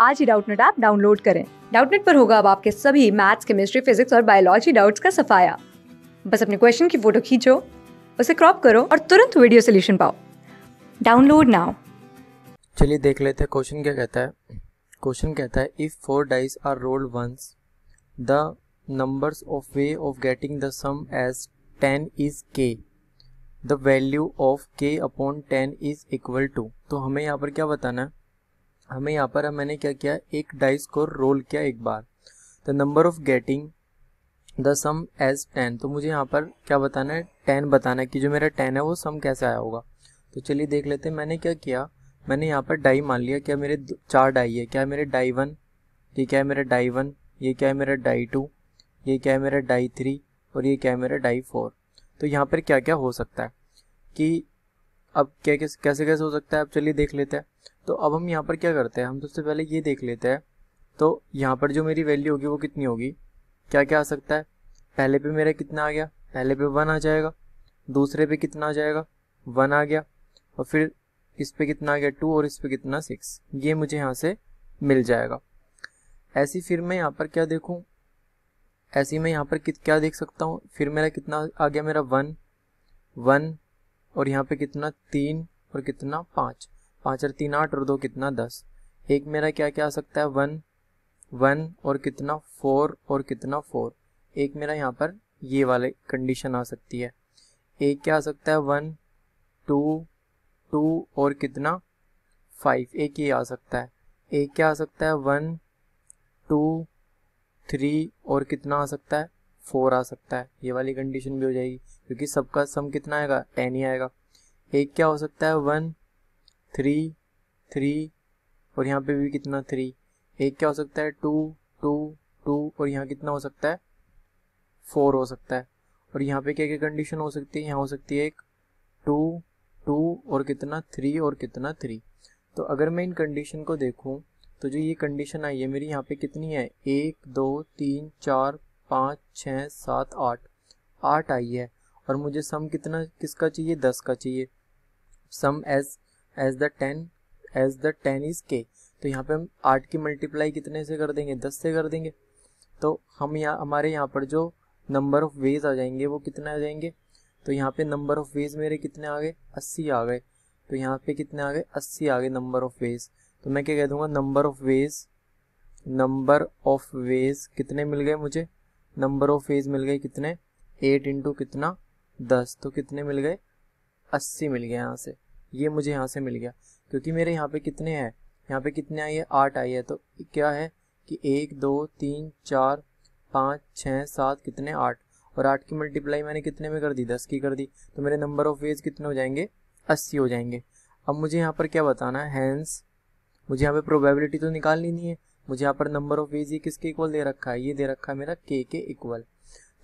आज ही Doubtnut app download करें डाउटनेट पर होगा अब आपके सभी मैथ्स केमिस्ट्री फिजिक्स और बायोलॉजी डाउट्स का सफाया बस अपने क्वेश्चन की फोटो खींचो उसे क्रॉप करो और तुरंत वीडियो सोल्यूशन पाओ डाउनलोड नाउ चलिए देख लेते हैं क्वेश्चन क्या कहता है क्वेश्चन कहता है if four dice are rolled once the numbers of way of getting the sum as ten is K the value of K upon ten is equal to तो हमें यहाँ पर क्या बताना है हमें यहाँ पर मैंने क्या किया एक डाइस को रोल किया एक बार the number of getting the sum as ten तो मुझे यहाँ पर क्या बताना है टेन बताना है कि जो मेरा टेन है वो सम कैसे आया होगा तो चलिए देख लेते हैं मैंने क्या किया मैंने यहाँ पर डाई मान लिया क्या मेरे चार डाई है क्या मेरे डाई वन ये क्या है मेरा डाई वन ये क्या है मेरा डाई टू ये क्या है मेरा डाई थ्री और ये क्या है मेरा डाई फोर तो यहाँ पर क्या क्या हो सकता है कि अब क्या कैसे कैसे हो सकता है अब चलिए देख लेते हैं तो अब हम यहाँ पर क्या करते हैं हम सबसे पहले ये देख लेते हैं तो यहाँ पर जो मेरी वैल्यू होगी वो कितनी होगी क्या क्या आ सकता है पहले पे मेरा कितना आ गया पहले पे वन आ जाएगा दूसरे पे कितना आ जाएगा वन आ गया और फिर इस पे कितना आ गया टू और इस पे कितना सिक्स ये मुझे यहाँ से मिल जाएगा ऐसी फिर मैं यहाँ पर क्या देखूँ ऐसी मैं यहाँ पर क्या देख सकता हूँ फिर मेरा कितना आ गया मेरा वन वन और यहाँ पे कितना तीन और कितना पाँच पाँच और तीन आठ और दो कितना दस एक मेरा क्या क्या आ सकता है वन वन और कितना फोर और कितना फोर एक मेरा यहाँ पर ये वाले कंडीशन आ सकती है एक क्या आ सकता है वन टू टू और कितना फाइव एक ये आ सकता है एक क्या आ सकता है वन टू थ्री और कितना आ सकता है फोर आ सकता है ये वाली कंडीशन भी हो जाएगी क्योंकि सबका सम कितना आएगा टेन ही आएगा एक क्या हो सकता है वन थ्री थ्री और यहाँ पे भी कितना थ्री एक क्या हो सकता है टू टू टू और यहाँ कितना हो सकता है फोर हो सकता है और यहाँ पे क्या क्या कंडीशन हो सकती है यहाँ हो सकती है एक टू टू और कितना थ्री और कितना थ्री तो अगर मैं इन कंडीशन को देखूँ तो जो ये कंडीशन आई है मेरी यहाँ पे कितनी है एक दो तीन चार पाँच छः सात आठ आठ आई है और मुझे सम कितना किसका चाहिए दस का चाहिए sum as as the ten as the ten is K तो यहाँ पे हम आठ की मल्टीप्लाई कितने से कर देंगे दस से कर देंगे तो हम यहाँ हमारे यहाँ पर जो नंबर ऑफ़ वेज आ जाएंगे वो कितने आ जाएंगे तो यहाँ पे नंबर ऑफ़ वेज मेरे कितने आ गए अस्सी आ गए तो यहाँ पे कितने आ गए अस्सी आ गए नंबर ऑफ़ वेज तो मैं क्या कह दूंगा number of ways number of ways कितने मिल गए मुझे नंबर ऑफ़ वेज मिल गए कितने एट इंटू कितना दस तो कितने मिल गए अस्सी मिल गए यहाँ से ये मुझे यहाँ से मिल गया क्योंकि मेरे यहाँ पे कितने हैं यहाँ पे कितने आई है आठ आई है तो क्या है कि एक दो तीन चार पाँच छः सात कितने आठ और आठ की मल्टीप्लाई मैंने कितने में कर दी दस की कर दी तो मेरे नंबर ऑफ वेज कितने हो जाएंगे अस्सी हो जाएंगे अब मुझे यहाँ पर क्या बताना है हैंस मुझे यहाँ पे प्रोबेबिलिटी तो निकालनी नहीं है मुझे यहाँ पर नंबर ऑफ वेज ये किसके इक्वल दे रखा है ये दे रखा है मेरा के के इक्वल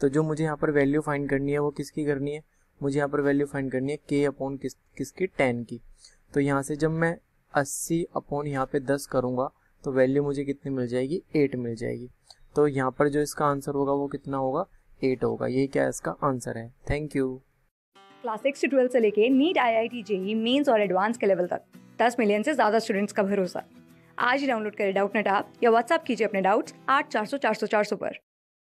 तो जो मुझे यहाँ पर वैल्यू फाइंड करनी है वो किसकी करनी है मुझे यहाँ पर वैल्यू फाइंड करनी है के अपॉन किस किसकी टेन की तो यहाँ से जब मैं अस्सी अपॉन यहाँ पे दस करूँगा तो वैल्यू मुझे कितनी मिल जाएगी एट मिल जाएगी तो यहाँ पर जो इसका आंसर होगा वो कितना होगा एट होगा यही क्या इसका आंसर है थैंक यू क्लास सिक्स से ट्वेल्थ से लेके NEET I I T JEE mains और एडवांस के लेवल तक दस मिलियन से ज़्यादा स्टूडेंट्स का भरोसा आज ही डाउनलोड करें डाउट नेट ऐप या व्हाट्सएप कीजिए अपने डाउट्स आठ चार सौ चार सौ चार सौ पर